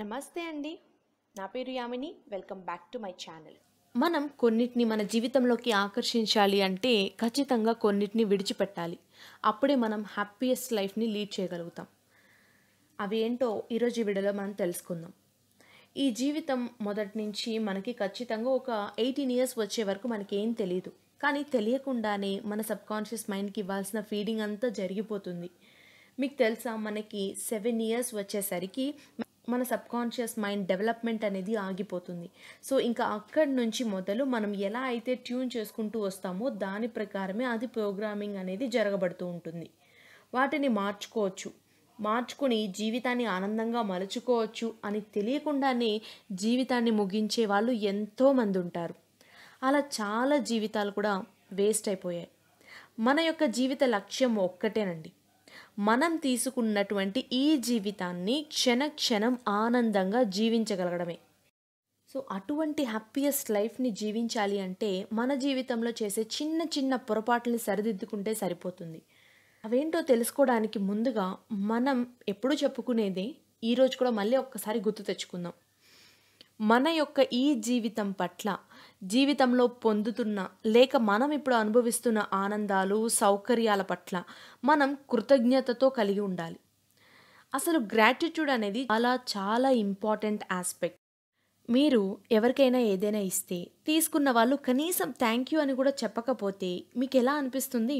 నమస్తే అండి నా పేరు Yamini welcome back to my channel మనం కొన్నిటిని మన జీవితంలోకి ఆకర్షించాలి అంటే ఖచ్చితంగా కొన్నిటిని విడిచిపెట్టాలి అప్పుడే మనం హ్యాపీయెస్ట్ లైఫ్ని లీడ్ చేయగలుగుతాం అవి ఏంటో ఈరోజు వీడియోలో మనం తెలుసుకుందాం ఈ జీవితం మొదటి నుంచి మనకి ఖచ్చితంగా ఒక ఎయిటీన్ ఇయర్స్ వచ్చే వరకు మనకి ఏం తెలియదు కానీ తెలియకుండానే మన సబ్కాన్షియస్ మైండ్కి ఇవ్వాల్సిన ఫీడింగ్ అంతా జరిగిపోతుంది మీకు తెలుసా మనకి సెవెన్ ఇయర్స్ వచ్చేసరికి మన సబ్కాన్షియస్ మైండ్ డెవలప్మెంట్ అనేది ఆగిపోతుంది సో ఇంకా అక్కడి నుంచి మొదలు మనం ఎలా అయితే ట్యూన్ చేసుకుంటూ వస్తామో దాని ప్రకారమే అది ప్రోగ్రామింగ్ అనేది జరగబడుతూ ఉంటుంది వాటిని మార్చుకోవచ్చు మార్చుకుని జీవితాన్ని ఆనందంగా మలుచుకోవచ్చు అని తెలియకుండానే జీవితాన్ని ముగించే వాళ్ళు ఎంతోమంది ఉంటారు అలా చాలా జీవితాలు కూడా వేస్ట్ అయిపోయాయి మన యొక్క జీవిత లక్ష్యం ఒక్కటేనండి మనం తీసుకున్నటువంటి ఈ జీవితాన్ని క్షణ క్షణం ఆనందంగా జీవించగలగడమే సో అటువంటి హ్యాపీయెస్ట్ లైఫ్ని జీవించాలి అంటే మన జీవితంలో చేసే చిన్న చిన్న పొరపాట్లని సరిదిద్దుకుంటే సరిపోతుంది అవేంటో తెలుసుకోవడానికి ముందుగా మనం ఎప్పుడూ చెప్పుకునేది ఈరోజు కూడా మళ్ళీ ఒక్కసారి గుర్తు తెచ్చుకుందాం మన యొక్క ఈ జీవితం పట్ల జీవితంలో పొందుతున్న లేక మనం ఇప్పుడు అనుభవిస్తున్న ఆనందాలు సౌకర్యాల పట్ల మనం కృతజ్ఞతతో కలిగి ఉండాలి అసలు గ్రాటిట్యూడ్ అనేది చాలా చాలా ఇంపార్టెంట్ ఆస్పెక్ట్ మీరు ఎవరికైనా ఏదైనా ఇస్తే తీసుకున్న వాళ్ళు కనీసం థ్యాంక్ యూ అని కూడా చెప్పకపోతే మీకు ఎలా అనిపిస్తుంది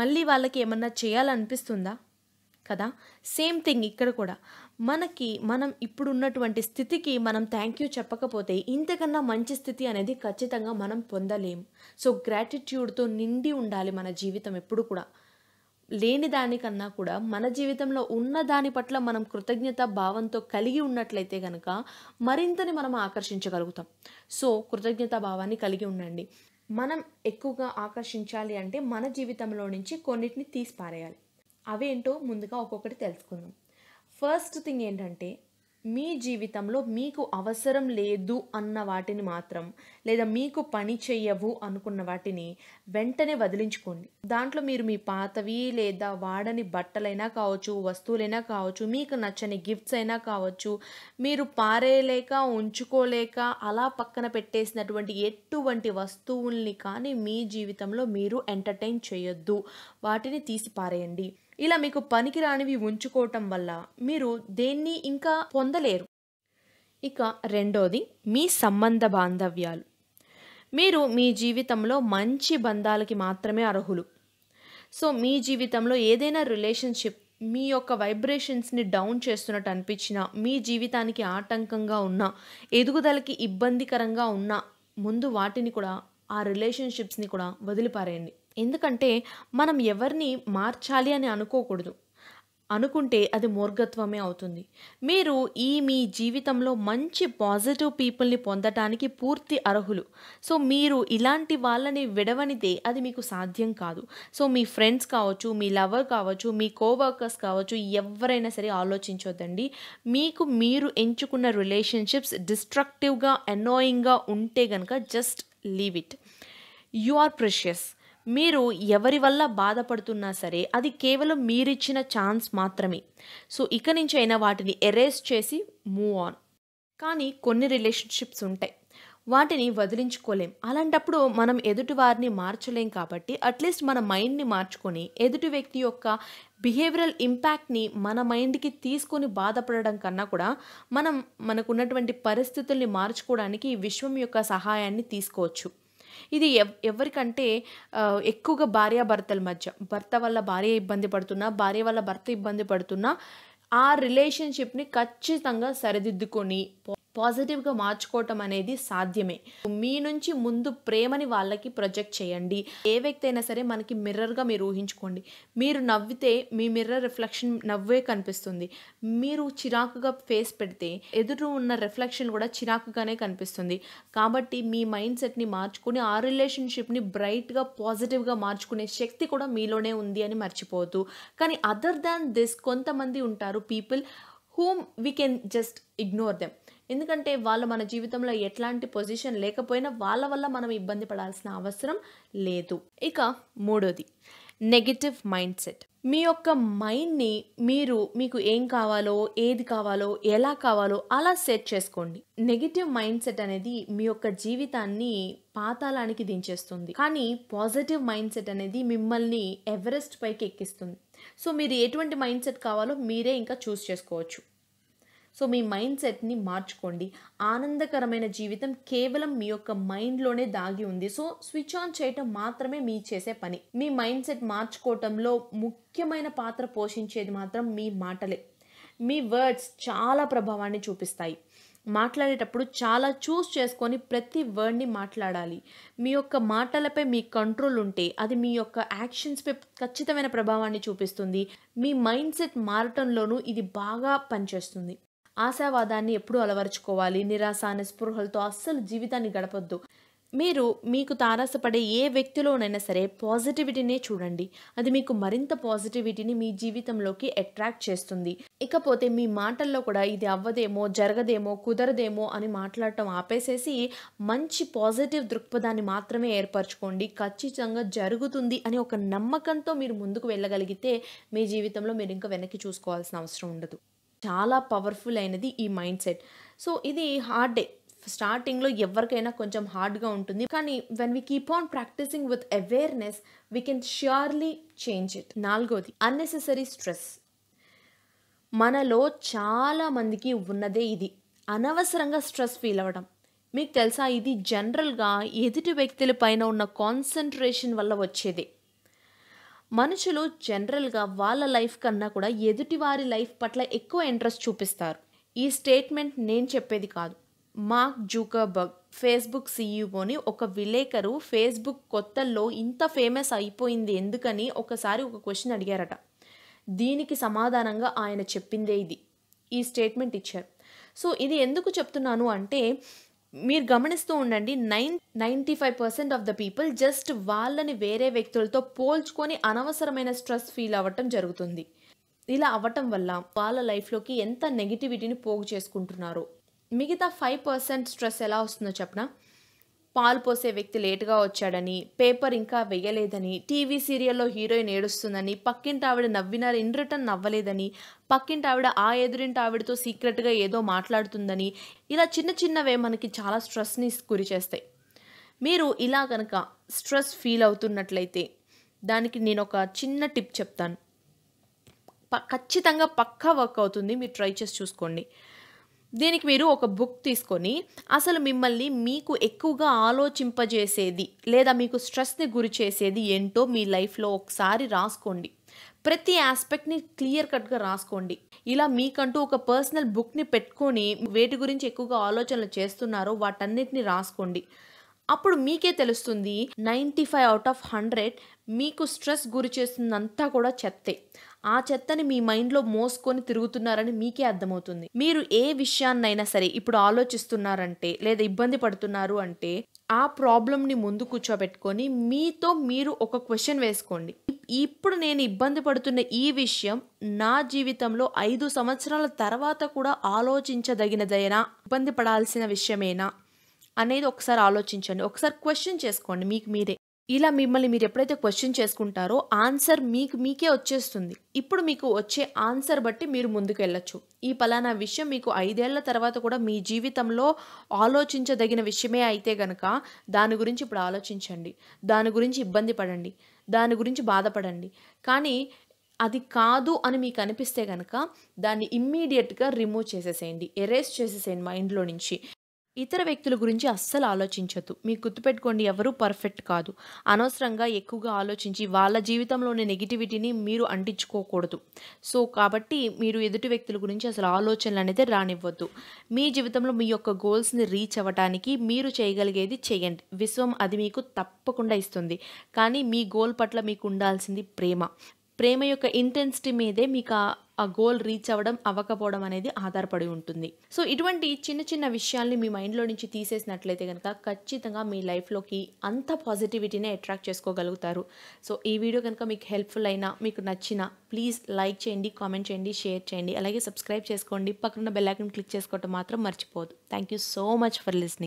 మళ్ళీ వాళ్ళకి ఏమన్నా చేయాలనిపిస్తుందా కదా సేమ్ థింగ్ ఇక్కడ కూడా మనకి మనం ఇప్పుడు ఉన్నటువంటి స్థితికి మనం థ్యాంక్ యూ చెప్పకపోతే ఇంతకన్నా మంచి స్థితి అనేది ఖచ్చితంగా మనం పొందలేము సో గ్రాటిట్యూడ్తో నిండి ఉండాలి మన జీవితం ఎప్పుడు కూడా లేని దానికన్నా కూడా మన జీవితంలో ఉన్న దాని పట్ల మనం కృతజ్ఞత భావంతో కలిగి ఉన్నట్లయితే కనుక మరింతని మనం ఆకర్షించగలుగుతాం సో కృతజ్ఞత భావాన్ని కలిగి ఉండండి మనం ఎక్కువగా ఆకర్షించాలి అంటే మన జీవితంలో నుంచి కొన్నిటిని తీసి పారేయాలి అవేంటో ముందుగా ఒక్కొక్కటి తెలుసుకుందాం ఫస్ట్ థింగ్ ఏంటంటే మీ జీవితంలో మీకు అవసరం లేదు అన్న వాటిని మాత్రం లేదా మీకు పని చేయవు అనుకున్న వాటిని వెంటనే వదిలించుకోండి దాంట్లో మీరు మీ పాతవి లేదా వాడని బట్టలైనా కావచ్చు వస్తువులైనా కావచ్చు మీకు నచ్చని గిఫ్ట్స్ అయినా కావచ్చు మీరు పారేయలేక ఉంచుకోలేక అలా పక్కన పెట్టేసినటువంటి ఎటువంటి వస్తువుల్ని కానీ మీ జీవితంలో మీరు ఎంటర్టైన్ చేయొద్దు వాటిని తీసి పారేయండి ఇలా మీకు పనికిరానివి ఉంచుకోవటం వల్ల మీరు దేన్ని ఇంకా పొందలేరు ఇక రెండోది మీ సంబంధ బాంధవ్యాలు మీరు మీ జీవితంలో మంచి బంధాలకి మాత్రమే అర్హులు సో మీ జీవితంలో ఏదైనా రిలేషన్షిప్ మీ యొక్క వైబ్రేషన్స్ని డౌన్ చేస్తున్నట్టు అనిపించినా మీ జీవితానికి ఆటంకంగా ఉన్నా ఎదుగుదలకి ఇబ్బందికరంగా ఉన్నా ముందు వాటిని కూడా ఆ రిలేషన్షిప్స్ని కూడా వదిలిపారేయండి ఎందుకంటే మనం ఎవరిని మార్చాలి అని అనుకోకూడదు అనుకుంటే అది మూర్ఘత్వమే అవుతుంది మీరు ఈ మీ జీవితంలో మంచి పాజిటివ్ పీపుల్ని పొందటానికి పూర్తి అర్హులు సో మీరు ఇలాంటి వాళ్ళని విడవనితే అది మీకు సాధ్యం కాదు సో మీ ఫ్రెండ్స్ కావచ్చు మీ లవర్ కావచ్చు మీ కోవర్కర్స్ కావచ్చు ఎవరైనా సరే ఆలోచించొద్దండి మీకు మీరు ఎంచుకున్న రిలేషన్షిప్స్ డిస్ట్రక్టివ్గా అనోయింగ్గా ఉంటే కనుక just leave it you are precious మీరు ఎవరి వల్ల బాధపడుతున్నా సరే అది కేవలం మీరిచ్చిన ఛాన్స్ మాత్రమే సో ఇక నుంచి అయినా వాటిని ఎరేస్ చేసి మూవ్ ఆన్ కానీ కొన్ని రిలేషన్షిప్స్ ఉంటాయి వాటిని వదిలించుకోలేం అలాంటప్పుడు మనం ఎదుటి వారిని మార్చలేం కాబట్టి అట్లీస్ట్ మన మైండ్ని మార్చుకొని ఎదుటి వ్యక్తి యొక్క బిహేవియరల్ ఇంపాక్ట్ని మన మైండ్కి తీసుకొని బాధపడడం కన్నా కూడా మనం మనకున్నటువంటి పరిస్థితుల్ని మార్చుకోవడానికి ఈ విశ్వం యొక్క సహాయాన్ని తీసుకోవచ్చు ఇది ఎవరికంటే ఎక్కువగా భార్యాభర్తల మధ్య భర్త వల్ల భార్య ఇబ్బంది పడుతున్నా భార్య వల్ల భర్త ఇబ్బంది పడుతున్నా ఆ రిలేషన్షిప్ని ఖచ్చితంగా సరిదిద్దుకొని పాజిటివ్గా మార్చుకోవటం అనేది సాధ్యమే మీ నుంచి ముందు ప్రేమని వాళ్ళకి ప్రొజెక్ట్ చేయండి ఏ వ్యక్తి అయినా సరే మనకి మిర్రర్గా మీరు ఊహించుకోండి మీరు నవ్వితే మీ మిర్రర్ రిఫ్లెక్షన్ నవ్వే కనిపిస్తుంది మీరు చిరాకుగా ఫేస్ పెడితే ఎదురు ఉన్న రిఫ్లెక్షన్ కూడా చిరాకుగానే కనిపిస్తుంది కాబట్టి మీ మైండ్ సెట్ని మార్చుకుని ఆ రిలేషన్షిప్ని బ్రైట్గా పాజిటివ్గా మార్చుకునే శక్తి కూడా మీలోనే ఉంది అని మర్చిపోవద్దు కానీ అదర్ దాన్ దిస్ కొంతమంది ఉంటారు people whom we can just ignore them ఎందుకంటే వాళ్ళు మన జీవితంలో ఎట్లాంటి పొజిషన్ లేకపోయినా వాళ్ళ వల్ల మనం ఇబ్బంది పడాల్సిన అవసరం లేదు ఇక మూడోది నెగిటివ్ మైండ్ సెట్ మీ యొక్క మైండ్ని మీరు మీకు ఏం కావాలో ఏది కావాలో ఎలా కావాలో అలా సెట్ చేసుకోండి నెగిటివ్ మైండ్ సెట్ అనేది మీ యొక్క జీవితాన్ని పాతాళానికి దించేస్తుంది కానీ పాజిటివ్ మైండ్ సెట్ అనేది మిమ్మల్ని ఎవరెస్ట్ పైకి ఎక్కిస్తుంది సో మీరు ఎటువంటి మైండ్ సెట్ కావాలో మీరే ఇంకా చూస్ చేసుకోవచ్చు సో మీ మైండ్ సెట్ని మార్చుకోండి ఆనందకరమైన జీవితం కేవలం మీ యొక్క మైండ్లోనే దాగి ఉంది సో స్విచ్ ఆన్ చేయటం మాత్రమే మీ చేసే పని మీ మైండ్ సెట్ మార్చుకోవటంలో ముఖ్యమైన పాత్ర పోషించేది మాత్రం మీ మాటలే మీ వర్డ్స్ చాలా ప్రభావాన్ని చూపిస్తాయి మాట్లాడేటప్పుడు చాలా చూస్ చేసుకొని ప్రతి వర్డ్ని మాట్లాడాలి మీ యొక్క మాటలపై మీ కంట్రోల్ ఉంటే అది మీ యొక్క యాక్షన్స్పై ఖచ్చితమైన ప్రభావాన్ని చూపిస్తుంది మీ మైండ్ సెట్ మారటంలోనూ ఇది బాగా పనిచేస్తుంది ఆశావాదాన్ని ఎప్పుడూ అలవరుచుకోవాలి నిరాశ నిస్పృహలతో అస్సలు జీవితాన్ని గడపొద్దు మీరు మీకు తారసపడే ఏ వ్యక్తిలోనైనా సరే పాజిటివిటీనే చూడండి అది మీకు మరింత పాజిటివిటీని మీ జీవితంలోకి అట్రాక్ట్ చేస్తుంది ఇకపోతే మీ మాటల్లో కూడా ఇది అవ్వదేమో జరగదేమో కుదరదేమో అని మాట్లాడటం ఆపేసేసి మంచి పాజిటివ్ దృక్పథాన్ని మాత్రమే ఏర్పరచుకోండి ఖచ్చితంగా జరుగుతుంది అని ఒక నమ్మకంతో మీరు ముందుకు వెళ్ళగలిగితే మీ జీవితంలో మీరు ఇంకా వెనక్కి చూసుకోవాల్సిన అవసరం ఉండదు చాలా పవర్ఫుల్ అయినది ఈ మైండ్ సెట్ సో ఇది హార్డ్ డే స్టార్టింగ్లో ఎవరికైనా కొంచెం హార్డ్గా ఉంటుంది కానీ when we keep on practising with awareness we can surely change it నాలుగోది అన్నెసెసరీ స్ట్రెస్ మనలో చాలా మందికి ఉన్నదే ఇది అనవసరంగా స్ట్రెస్ ఫీల్ అవ్వడం మీకు తెలుసా ఇది జనరల్గా ఎదుటి వ్యక్తుల పైన ఉన్న కాన్సన్ట్రేషన్ వల్ల వచ్చేదే మనుషులు జనరల్గా వాళ్ళ లైఫ్ కన్నా కూడా ఎదుటివారి లైఫ్ పట్ల ఎక్కువ ఇంట్రెస్ట్ చూపిస్తారు ఈ స్టేట్మెంట్ నేను చెప్పేది కాదు మార్క్ జూకర్బర్గ్ ఫేస్బుక్ సీఈఓని e ఒక విలేకరు ఫేస్బుక్ కొత్తల్లో ఇంత ఫేమస్ అయిపోయింది ఎందుకని ఒకసారి ఒక క్వశ్చన్ అడిగారట దీనికి సమాధానంగా ఆయన చెప్పిందే ఇది ఈ స్టేట్మెంట్ ఇచ్చారు సో ఇది ఎందుకు చెప్తున్నాను అంటే మీరు గమనిస్తూ ఉండండి nine ninety five percent of the people just వాళ్ళని వేరే వ్యక్తులతో పోల్చుకొని అనవసరమైన స్ట్రెస్ ఫీల్ అవ్వటం జరుగుతుంది ఇలా అవ్వటం వల్ల వాళ్ళ లైఫ్లోకి ఎంత నెగిటివిటీని పోగు చేసుకుంటున్నారు మిగతా ఫైవ్ పర్సెంట్ స్ట్రెస్ ఎలా వస్తుందో చెప్పనా పాలు పోసే వ్యక్తి లేటుగా వచ్చాడని పేపర్ ఇంకా వేయలేదని టీవీ సీరియల్లో హీరోయిన్ ఏడుస్తుందని పక్కింటి ఆవిడ నవ్వినా ఇన్ రిటర్న్ నవ్వలేదని పక్కింటి ఆవిడ ఆ ఎదురింటి ఆవిడతో సీక్రెట్గా ఏదో మాట్లాడుతుందని ఇలా చిన్న చిన్నవే మనకి చాలా స్ట్రెస్ని గురి చేస్తాయి మీరు ఇలా కనుక స్ట్రెస్ ఫీల్ అవుతున్నట్లయితే దానికి నేను ఒక చిన్న టిప్ చెప్తాను ఖచ్చితంగా పక్కా వర్క్ అవుతుంది మీరు ట్రై చేసి చూసుకోండి దీనికి మీరు ఒక బుక్ తీసుకొని అసలు మిమ్మల్ని మీకు ఎక్కువగా ఆలోచింపజేసేది లేదా మీకు స్ట్రెస్ని గురి చేసేది ఏంటో మీ లైఫ్లో ఒకసారి రాసుకోండి ప్రతి ఆస్పెక్ట్ని క్లియర్ కట్గా రాసుకోండి ఇలా మీకంటూ ఒక పర్సనల్ బుక్ని పెట్టుకొని వేటి గురించి ఎక్కువగా ఆలోచనలు చేస్తున్నారో వాటన్నిటిని రాసుకోండి అప్పుడు మీకే తెలుస్తుంది ninety five out of hundred మీకు స్ట్రెస్ గురి చేస్తుందంతా కూడా చెత్తే ఆ చెత్తని మీ మైండ్లో మోసుకొని తిరుగుతున్నారని మీకే అర్థమవుతుంది మీరు ఏ విషయాన్నైనా సరే ఇప్పుడు ఆలోచిస్తున్నారంటే లేదా ఇబ్బంది పడుతున్నారు అంటే ఆ ప్రాబ్లంని ముందు కూర్చోబెట్టుకొని మీతో మీరు ఒక క్వశ్చన్ వేసుకోండి ఇప్పుడు నేను ఇబ్బంది పడుతున్న ఈ విషయం నా జీవితంలో ఐదు సంవత్సరాల తర్వాత కూడా ఆలోచించదగినదైనా ఇబ్బంది పడాల్సిన విషయమేనా అనేది ఒకసారి ఆలోచించండి ఒకసారి క్వశ్చన్ చేసుకోండి మీకు మీరే ఇలా మిమ్మల్ని మీరు ఎప్పుడైతే క్వశ్చన్ చేసుకుంటారో ఆన్సర్ మీకు మీకే వచ్చేస్తుంది ఇప్పుడు మీకు వచ్చే ఆన్సర్ బట్టి మీరు ముందుకు వెళ్ళచ్చు ఈ పలానా విషయం మీకు ఐదేళ్ల తర్వాత కూడా మీ జీవితంలో ఆలోచించదగిన విషయమే అయితే గనక దాని గురించి ఇప్పుడు ఆలోచించండి దాని గురించి ఇబ్బంది పడండి దాని గురించి బాధపడండి కానీ అది కాదు అని మీకు అనిపిస్తే కనుక దాన్ని ఇమ్మీడియట్గా రిమూవ్ చేసేసేయండి ఎరేస్ చేసేసేయండి మైండ్లో నుంచి ఇతర వ్యక్తుల గురించి అస్సలు ఆలోచించద్దు మీకు గుర్తుపెట్టుకోండి ఎవరూ పర్ఫెక్ట్ కాదు అనవసరంగా ఎక్కువగా ఆలోచించి వాళ్ళ జీవితంలోని నెగిటివిటీని మీరు అంటించుకోకూడదు సో కాబట్టి మీరు ఎదుటి వ్యక్తుల గురించి అసలు ఆలోచనలు అనేది రానివ్వద్దు మీ జీవితంలో మీ యొక్క గోల్స్ని రీచ్ అవ్వడానికి మీరు చేయగలిగేది చేయండి విశ్వం అది మీకు తప్పకుండా ఇస్తుంది కానీ మీ గోల్ పట్ల మీకు ఉండాల్సింది ప్రేమ ప్రేమ యొక్క ఇంటెన్సిటీ మీదే మీకు ఆ గోల్ రీచ్ అవ్వడం అవ్వకపోవడం అనేది ఆధారపడి ఉంటుంది సో ఇటువంటి చిన్న చిన్న విషయాల్ని మీ మైండ్లో నుంచి తీసేసినట్లయితే కనుక ఖచ్చితంగా మీ లైఫ్లోకి అంత పాజిటివిటీనే అట్రాక్ట్ చేసుకోగలుగుతారు సో ఈ వీడియో కనుక మీకు హెల్ప్ఫుల్ అయినా మీకు నచ్చిన ప్లీజ్ లైక్ చేయండి కామెంట్ చేయండి షేర్ చేయండి అలాగే సబ్స్క్రైబ్ చేసుకోండి పక్కన బెల్లాకన్ క్లిక్ చేసుకోవటం మాత్రం మర్చిపోదు thank you so much for listening